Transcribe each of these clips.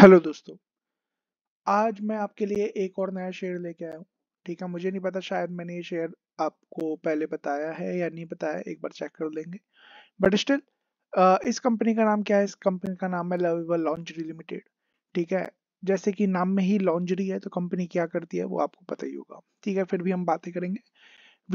hello दोस्तों आज मैं आपके लिए एक और नया शेयर लेके आया हूँ ठीक है मुझे नहीं पता शायद मैंने ये शेयर आपको पहले बताया है या नहीं बताया एक बार चेक कर लेंगे बट स्टिल इस कंपनी का नाम क्या है इस कंपनी का नाम है लवेबल लॉन्जरी लिमिटेड ठीक है जैसे कि नाम में ही लॉन्जरी है तो कंपनी क्या करती है वो आपको पता ही होगा ठीक है फिर भी हम बातें करेंगे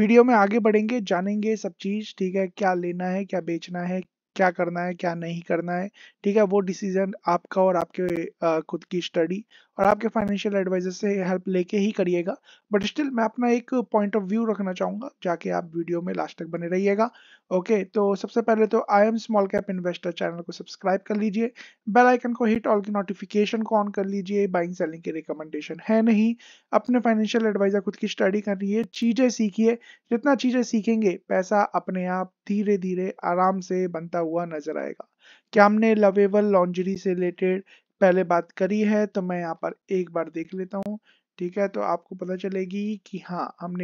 वीडियो में आगे बढ़ेंगे जानेंगे सब चीज ठीक है क्या लेना है क्या बेचना है क्या करना है क्या नहीं करना है ठीक है वो डिसीजन आपका और आपके खुद की स्टडी और आपके फाइनेंशियल एडवाइजर से हेल्प लेके ही करिएगा बट स्टिल मैं अपना एक पॉइंट ऑफ व्यू रखना चाहूंगा जाके आप वीडियो में लास्ट तक बने रहिएगा ओके तो सबसे पहले तो I am small cap investor channel को सब्सक्राइब कर लीजिए बेल आइकन को हिट ऑल की नोटिफिकेशन को ऑन कर लीजिए बाइंग सेलिंग की रिकमेंडेशन है नहीं अपने फाइनेंशियल एडवाइजर खुद की स्टडी कर रही चीज़ें सीखिए जितना चीज़ें सीखेंगे पैसा अपने आप धीरे धीरे आराम से बनता हुआ नजर आएगा क्या हमने लवेबल लॉन्जरी से रिलेटेड पहले बात करी है तो मैं यहाँ पर एक बार देख लेता हूँ ठीक है तो आपको पता चलेगी कि हाँ हमने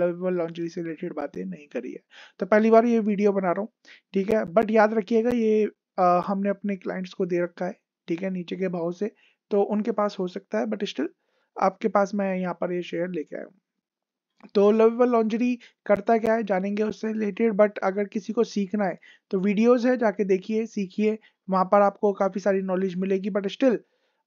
लवेबल लॉन्जरी से रिलेटेड बातें नहीं करी है तो पहली बार ये वीडियो बना रहा हूँ ठीक है बट याद रखिएगा ये आ, हमने अपने क्लाइंट्स को दे रखा है ठीक है नीचे के भाव से तो उनके पास हो सकता है बट स्टिल आपके पास मैं यहाँ पर ये शेयर लेके आया हूँ तो लवेबल लॉन्जरी करता क्या है जानेंगे उससे रिलेटेड बट अगर किसी को सीखना है तो वीडियोस है जाके देखिए सीखिए वहाँ पर आपको काफ़ी सारी नॉलेज मिलेगी बट स्टिल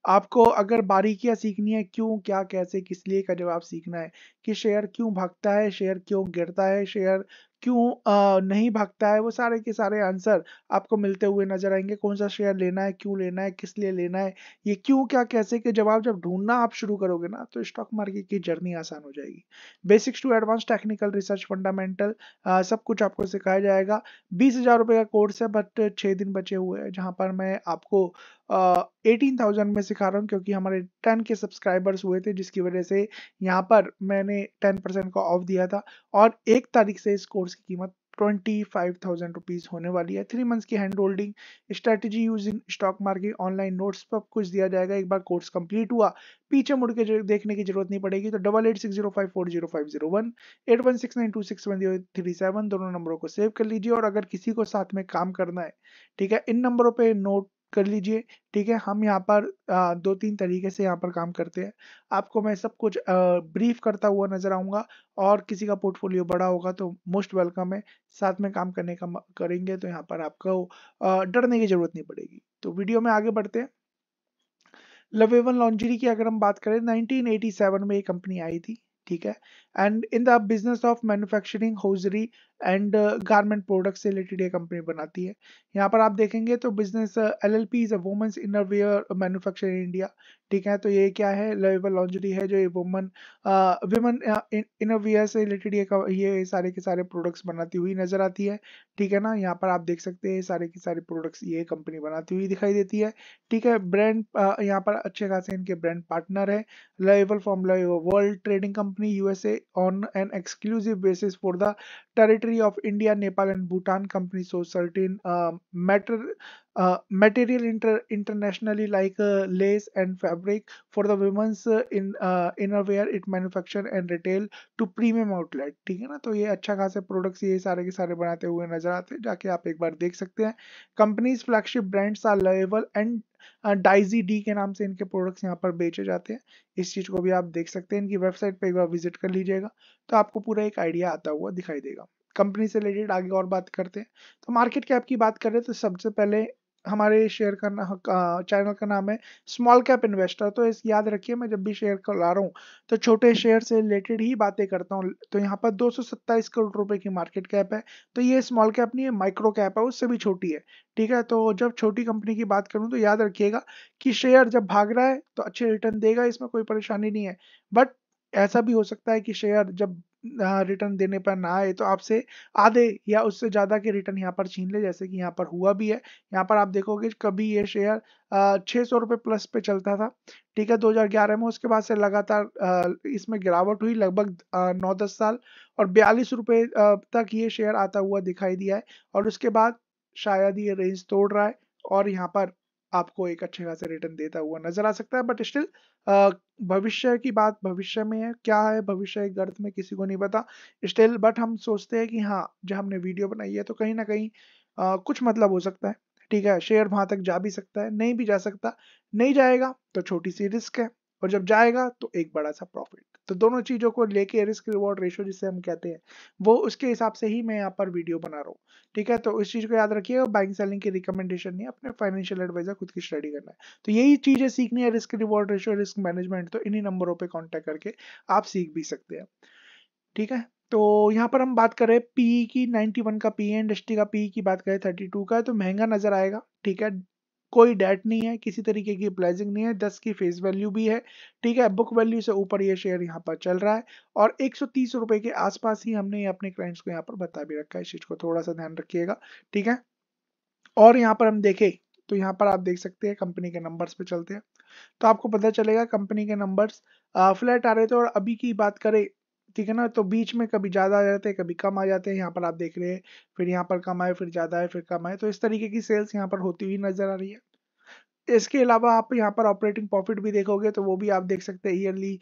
आपको अगर बारीकियाँ सीखनी है क्यों क्या कैसे किस लिए का जवाब सीखना है कि शेयर क्यों भागता है शेयर क्यों गिरता है शेयर क्यों नहीं भागता है वो सारे के सारे आंसर आपको मिलते हुए नजर आएंगे कौन सा शेयर लेना है क्यों लेना है किस लिए लेना है ये क्यों क्या कैसे के जवाब जब ढूंढना आप शुरू करोगे ना तो स्टॉक मार्केट की जर्नी आसान हो जाएगी basics to advance technical research fundamental सब कुछ आपको सिखाया जाएगा बीस हजार रुपये का कोर्स है बट छः दिन बचे हुए हैं जहाँ पर मैं आपको एटीन थाउजेंड में सिखा रहा हूँ क्योंकि हमारे टेन के सब्सक्राइबर्स हुए थे जिसकी वजह से यहाँ पर मैंने टेन परसेंट का ऑफ दिया था और एक तारीख से इस कोर्स उसकी कीमत ट्वेंटी फाइव थाउजेंड रुपीज़ होने वाली है थ्री मंथ्स की hand holding strategy using stock market online notes पर कुछ दिया जाएगा एक बार कोर्स कंप्लीट हुआ पीछे मुड़ के देखने की जरूरत नहीं पड़ेगी तो double eight six zero five four zero five zero one eight one six nine two six one zero three seven दोनों नंबरों को सेव कर लीजिए और अगर किसी को साथ में काम करना है ठीक है इन नंबरों पर नोट कर लीजिए ठीक है हम यहाँ पर आ, दो तीन तरीके से यहाँ पर काम करते हैं आपको मैं सब कुछ ब्रीफ करता हुआ नजर आऊंगा और किसी का पोर्टफोलियो बड़ा होगा तो मोस्ट वेलकम है साथ में काम करने का करेंगे तो यहाँ पर आपको डरने की जरूरत नहीं पड़ेगी तो वीडियो में आगे बढ़ते हैं लवेवन लॉन्जरी की अगर हम बात करें नाइनटीन में ये कंपनी आई थी ठीक है and in the business of manufacturing hosiery and garment product से रिलेटेड ये कंपनी बनाती है यहाँ पर आप देखेंगे तो business L L P is a women's innerwear manufacture India ठीक है तो ये क्या है लवेबल लॉन्जरी है जो ये वुमन वुमेन इनरवेयर से रिलेटेड ये ये सारे के सारे प्रोडक्ट्स बनाती हुई नजर आती है ठीक है ना यहाँ पर आप देख सकते हैं सारे के सारे प्रोडक्ट्स ये कंपनी बनाती हुई दिखाई देती है ठीक है ब्रांड यहाँ पर अच्छे खासे इनके ब्रांड पार्टनर है Lovable from Lovable World Trading Company USA on an exclusive basis for the territory secretary of India Nepal and Bhutan company so certain material internationally like lace and fabric for the women's in innerwear it manufacture and retail to premium outlet ठीक है ना तो ये अच्छा खासे products ये सारे के सारे बनाते हुए नजर आते हैं जाके आप एक बार देख सकते हैं companies flagship brands are level and Daisy Dee के नाम से इनके प्रोडक्ट्स यहाँ पर बेचे जाते हैं इस चीज को भी आप देख सकते हैं इनकी वेबसाइट पर एक बार विजिट कर लीजिएगा तो आपको पूरा एक आइडिया आता हुआ दिखाई देगा कंपनी से रिलेटेड आगे और बात करते हैं तो मार्केट कैप की बात करें तो सबसे पहले हमारे शेयर का ना चैनल का नाम है स्मॉल कैप इन्वेस्टर तो इस याद रखिए मैं जब भी शेयर कर ला रहा हूँ तो छोटे शेयर से रिलेटेड ही बातें करता हूँ तो यहाँ पर 227 करोड़ रुपए की मार्केट कैप है तो ये स्मॉल कैप नहीं है माइक्रो कैप है उससे भी छोटी है ठीक है तो जब छोटी कंपनी की बात करूँ तो याद रखिएगा कि शेयर जब भाग रहा है तो अच्छे रिटर्न देगा इसमें कोई परेशानी नहीं है बट ऐसा भी हो सकता है कि शेयर जब रिटर्न देने पर ना आए तो आपसे आधे या उससे ज़्यादा के रिटर्न यहाँ पर छीन ले जैसे कि यहाँ पर हुआ भी है यहाँ पर आप देखोगे कभी ये शेयर छः सौ रुपये प्लस पे चलता था ठीक है 2011 में उसके बाद से लगातार इसमें गिरावट हुई लगभग नौ दस साल और बयालीस रुपये तक ये शेयर आता हुआ दिखाई दिया है और उसके बाद शायद ये रेंज तोड़ रहा है और यहाँ पर आपको एक अच्छे खासा रिटर्न देता हुआ नजर आ सकता है बट स्टिल भविष्य की बात भविष्य में है क्या है भविष्य एक गर्त में किसी को नहीं पता स्टिल बट हम सोचते हैं कि हाँ जो हमने वीडियो बनाई है तो कहीं ना कहीं आ, कुछ मतलब हो सकता है ठीक है शेयर वहां तक जा भी सकता है नहीं भी जा सकता नहीं जाएगा तो छोटी सी रिस्क है और जब जाएगा तो एक बड़ा सा प्रॉफिट तो दोनों चीज़ों को लेके रिस्क रिवॉर्ड रेशो जिसे हम कहते हैं वो उसके हिसाब से ही मैं यहाँ पर वीडियो बना रहा हूँ ठीक है तो इस चीज़ को याद रखिए बाइंग सेलिंग की रिकमेंडेशन नहीं अपने फाइनेंशियल एडवाइजर खुद की स्टडी करना है तो यही चीज़ें सीखनी है risk reward ratio risk management तो इन्हीं नंबरों पर कॉन्टेक्ट करके आप सीख भी सकते हैं ठीक है तो यहाँ पर हम बात करें पी e की 91 का पी एंड इंडस्ट्री का पी e की बात करें 32 का तो महंगा नजर आएगा ठीक है कोई डेट नहीं है किसी तरीके की प्लेजिंग नहीं है दस की फेस वैल्यू भी है ठीक है बुक वैल्यू से ऊपर ये शेयर यहाँ पर चल रहा है और एक रुपए के आसपास ही हमने अपने क्लाइंट्स को यहाँ पर बता भी रखा है इस चीज को थोड़ा सा ध्यान रखिएगा ठीक है और यहाँ पर हम देखें तो यहाँ पर आप देख सकते हैं कंपनी के नंबर्स पे चलते हैं तो आपको पता चलेगा कंपनी के नंबर्स फ्लैट आ रहे थे और अभी की बात करें ठीक है ना तो बीच में कभी ज़्यादा आ जाते हैं कभी कम आ जाते हैं यहाँ पर आप देख रहे हैं फिर यहाँ पर कम आए फिर ज़्यादा आए फिर कम आए तो इस तरीके की सेल्स यहाँ पर होती हुई नज़र आ रही है इसके अलावा आप यहाँ पर ऑपरेटिंग प्रॉफिट भी देखोगे तो वो भी आप देख सकते हैं ईयरली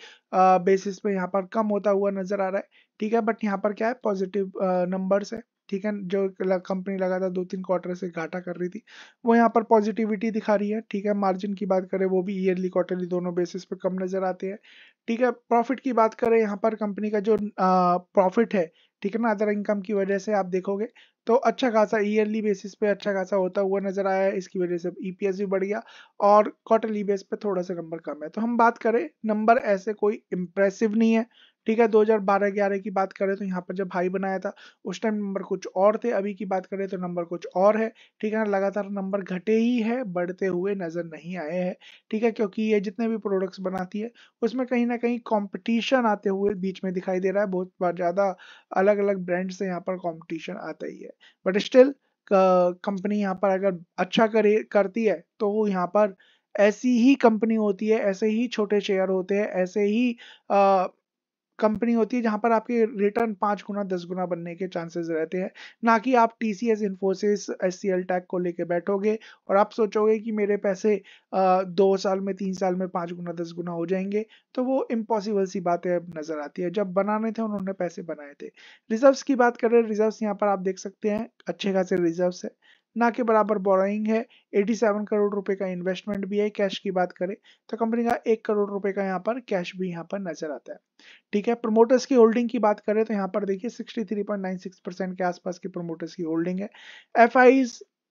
बेसिस पे यहाँ पर कम होता हुआ नज़र आ रहा है ठीक है बट यहाँ पर क्या है पॉजिटिव नंबर्स है ठीक है जो कंपनी लगातार दो तीन क्वार्टर से घाटा कर रही थी वो यहाँ पर पॉजिटिविटी दिखा रही है ठीक है मार्जिन की बात करें वो भी ईयरली क्वार्टरली दोनों बेसिस पे कम नज़र आते हैं ठीक है प्रॉफिट की बात करें यहाँ पर कंपनी का जो प्रॉफिट है ठीक है ना अदर इनकम की वजह से आप देखोगे तो अच्छा खासा ईयरली बेसिस पे अच्छा खासा होता हुआ नजर आया इसकी वजह से ईपीएस भी बढ़ गया और क्वार्टरली बेस पे थोड़ा सा नंबर कम है तो हम बात करें नंबर ऐसे कोई इम्प्रेसिव नहीं है ठीक है 2012-11 की बात करें तो यहाँ पर जब हाई बनाया था उस टाइम नंबर कुछ और थे अभी की बात करें तो नंबर कुछ और है ठीक है ना लगातार नंबर घटे ही है बढ़ते हुए नज़र नहीं आए हैं ठीक है क्योंकि ये जितने भी प्रोडक्ट्स बनाती है उसमें कहीं ना कहीं कॉम्पिटिशन आते हुए बीच में दिखाई दे रहा है बहुत ज़्यादा अलग अलग ब्रांड से यहाँ पर कॉम्पिटिशन आता ही है बट स्टिल कंपनी यहाँ पर अगर अच्छा करे करती है तो वो यहाँ पर ऐसी ही कंपनी होती है ऐसे ही छोटे शेयर होते हैं ऐसे ही आ, कंपनी होती है जहां पर आपके रिटर्न पांच गुना दस गुना बनने के चांसेस रहते हैं ना कि आप T C S Infosys S C L tech को लेके बैठोगे और आप सोचोगे कि मेरे पैसे दो साल में तीन साल में पांच गुना दस गुना हो जाएंगे तो वो इम्पॉसिबल सी बातें नजर आती है जब बनाने थे उन्होंने पैसे बनाए थे रिजर्व की बात करें रिजर्व्स यहाँ पर आप देख सकते हैं अच्छे खासे रिजर्व्स है ना के बराबर बोरोइंग है 87 करोड़ रुपए का इन्वेस्टमेंट भी है कैश की बात करें तो कंपनी का एक करोड़ रुपए का यहाँ पर कैश भी यहाँ पर नजर आता है ठीक है प्रमोटर्स की होल्डिंग की बात करें तो यहाँ पर देखिए 63.96 परसेंट के आसपास की प्रमोटर्स की होल्डिंग है एफ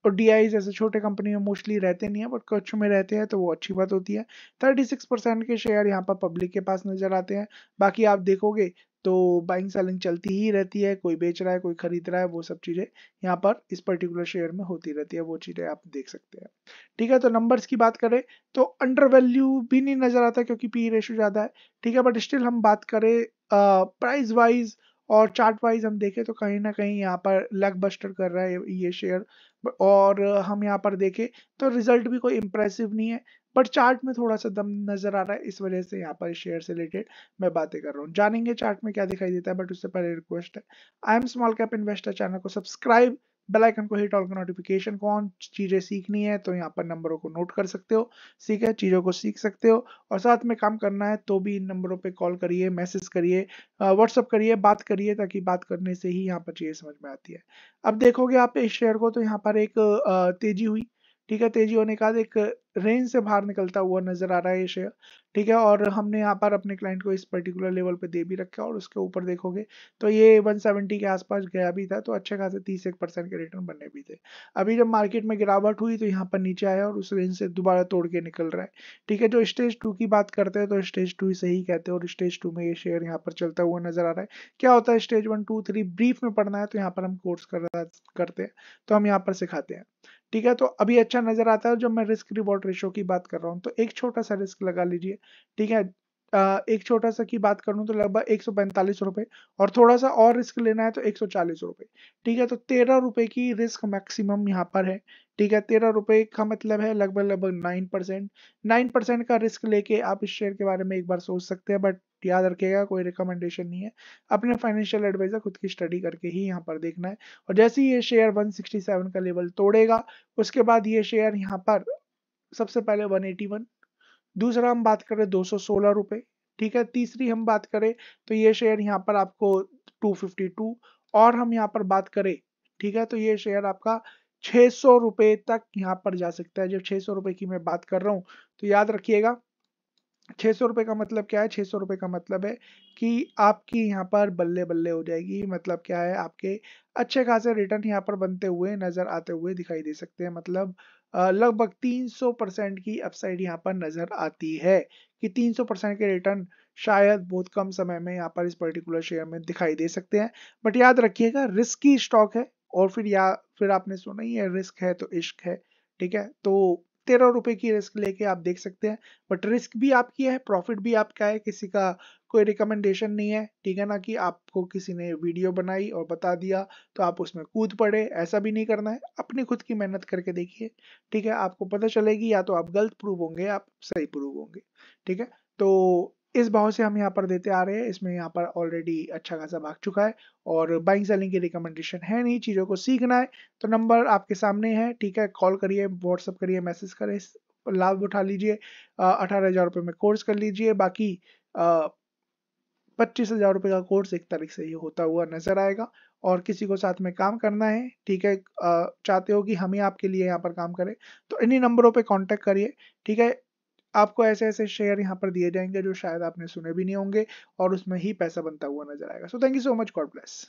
और डी आई जैसे छोटे कंपनी में मोस्टली रहते नहीं है बट कच्छ में रहते हैं तो वो अच्छी बात होती है सिक्स परसेंट के शेयर यहाँ पर पब्लिक के पास नजर आते हैं बाकी आप देखोगे तो बाइंग सेलिंग चलती ही रहती है कोई बेच रहा है कोई खरीद रहा है वो सब चीज़ें यहाँ पर इस पर्टिकुलर शेयर में होती रहती है वो चीज़ें आप देख सकते हैं ठीक है तो नंबर्स की बात करें तो अंडर वैल्यू भी नहीं नज़र आता क्योंकि पी रेशो e ज़्यादा है ठीक है बट स्टिल हम बात करें प्राइस वाइज और चार्ट वाइज हम देखें तो कहीं ना कहीं यहाँ पर लग बस्टर कर रहा है ये शेयर और हम यहाँ पर देखें तो रिजल्ट भी कोई इम्प्रेसिव नहीं है बट चार्ट में थोड़ा सा दम नजर आ रहा है इस वजह से यहाँ पर शेयर से रिलेटेड मैं बातें कर रहा हूँ जानेंगे चार्ट में क्या दिखाई देता है बट उससे पहले रिक्वेस्ट है I am small cap investor channel को सब्सक्राइब बेल आइकन को हिट ऑल का नोटिफिकेशन कौन चीज़ें सीखनी है तो यहाँ पर नंबरों को नोट कर सकते हो सीख है चीज़ों को सीख सकते हो और साथ में काम करना है तो भी इन नंबरों पर कॉल करिए मैसेज करिए व्हाट्सअप करिए बात करिए ताकि बात करने से ही यहाँ पर चीज़ें समझ में आती है अब देखोगे आप इस शेयर को तो यहाँ पर एक तेजी हुई ठीक है तेजी होने के बाद एक रेंज से बाहर निकलता हुआ नजर आ रहा है ये शेयर ठीक है और हमने यहाँ पर अपने क्लाइंट को इस पर्टिकुलर लेवल पे दे भी रखा और उसके ऊपर देखोगे तो ये 170 के आसपास गया भी था तो अच्छे खासे तीस एक परसेंट के रिटर्न बने भी थे अभी जब मार्केट में गिरावट हुई तो यहाँ पर नीचे आया और उस रेंज से दोबारा तोड़ के निकल रहा है ठीक है जो स्टेज टू की बात करते हैं तो स्टेज टू से ही कहते हैं और स्टेज टू में ये शेयर यहाँ पर चलता हुआ नजर आ रहा है क्या होता है stage one two three brief में पढ़ना है तो यहाँ पर हम कोर्स करते हैं तो हम यहाँ पर सिखाते हैं ठीक है तो अभी अच्छा नजर आता है जब मैं रिस्क रिवॉर्ड रेशो की बात कर रहा हूँ तो एक छोटा सा रिस्क लगा लीजिए ठीक है एक छोटा सा की बात करूं तो लगभग एक सौ पैंतालीस रुपए और थोड़ा सा और रिस्क लेना है तो एक सौ चालीस रुपए ठीक है तो तेरह रुपए की रिस्क मैक्सिमम यहाँ पर है ठीक है तेरह रुपए का मतलब है लगभग लगभग नाइन परसेंट नाइन परसेंट का रिस्क लेके आप इस शेयर के बारे में एक बार सोच सकते हैं बट याद रखेगा कोई रिकमेंडेशन नहीं है अपने फाइनेंशियल एडवाइजर खुद की स्टडी करके ही यहाँ पर देखना है और जैसे ही ये शेयर 167 का लेवल तोड़ेगा उसके बाद ये शेयर यहाँ पर सबसे पहले 181 दूसरा हम बात करें दो सौ रुपए ठीक है तीसरी हम बात करें तो ये शेयर यहाँ पर आपको 252 और हम यहाँ पर बात करें ठीक है तो ये शेयर आपका छह सौ रुपये तक यहाँ पर जा सकता है जब छह सौ की मैं बात कर रहा हूँ तो याद रखिएगा छः सौ रुपये का मतलब क्या है छः सौ रुपये का मतलब है कि आपकी यहाँ पर बल्ले बल्ले हो जाएगी मतलब क्या है आपके अच्छे खासे रिटर्न यहाँ पर बनते हुए नज़र आते हुए दिखाई दे सकते हैं मतलब लगभग 300 परसेंट की अपसाइड यहाँ पर नज़र आती है कि 300 परसेंट के रिटर्न शायद बहुत कम समय में यहाँ पर इस पर्टिकुलर शेयर में दिखाई दे सकते हैं बट याद रखिएगा रिस्क स्टॉक है और फिर या फिर आपने सुना ही है रिस्क है तो इश्क है ठीक है तो तेरह रुपए की रिस्क लेके आप देख सकते हैं बट रिस्क भी आपकी है प्रॉफिट भी आपका है किसी का कोई रिकमेंडेशन नहीं है ठीक है ना कि आपको किसी ने वीडियो बनाई और बता दिया तो आप उसमें कूद पड़े ऐसा भी नहीं करना है अपनी खुद की मेहनत करके देखिए ठीक है आपको पता चलेगी या तो आप गलत प्रूव होंगे आप सही प्रूव होंगे ठीक है तो इस भाव से हम यहाँ पर देते आ रहे हैं इसमें यहाँ पर ऑलरेडी अच्छा खासा भाग चुका है और बाइंग सेलिंग की रिकमेंडेशन है नहीं चीज़ों को सीखना है तो नंबर आपके सामने है ठीक है कॉल करिए व्हाट्सअप करिए मैसेज करें लाभ उठा लीजिए अठारह हज़ार रुपये में कोर्स कर लीजिए बाकी पच्चीस हज़ार रुपये का कोर्स एक तारीख से ही होता हुआ नज़र आएगा और किसी को साथ में काम करना है ठीक है चाहते हो कि हम ही आपके लिए यहाँ पर काम करें तो इन्हीं नंबरों पे कांटेक्ट करिए ठीक है आपको ऐसे ऐसे शेयर यहाँ पर दिए जाएंगे जो शायद आपने सुने भी नहीं होंगे और उसमें ही पैसा बनता हुआ नजर आएगा so thank you so much God bless